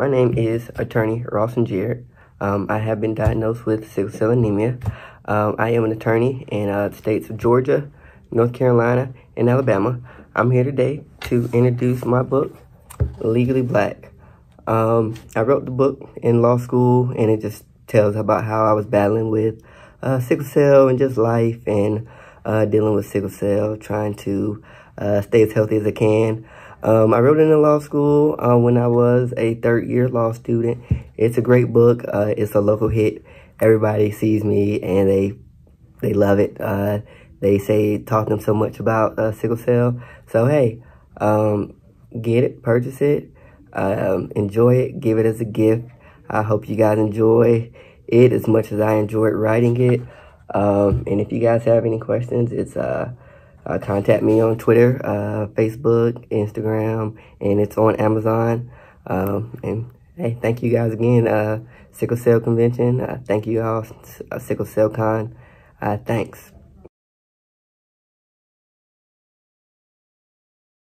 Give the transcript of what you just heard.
My name is attorney Rawson Jarrett. Um, I have been diagnosed with sickle cell anemia. Um, I am an attorney in uh, the states of Georgia, North Carolina, and Alabama. I'm here today to introduce my book, Legally Black. Um, I wrote the book in law school, and it just tells about how I was battling with uh, sickle cell and just life and uh, dealing with sickle cell, trying to uh, stay as healthy as I can. Um, I wrote it in law school uh, when I was a third year law student. It's a great book. Uh, it's a local hit. Everybody sees me and they they love it. Uh, they say it taught them so much about uh, sickle cell. So hey, um, get it, purchase it, um, enjoy it, give it as a gift. I hope you guys enjoy it as much as I enjoyed writing it. Um, and if you guys have any questions, it's uh uh, contact me on Twitter, uh, Facebook, Instagram, and it's on Amazon. Um, and hey, thank you guys again, uh, Sickle Cell Convention. Uh, thank you all, uh, Sickle Cell Con. Uh, thanks.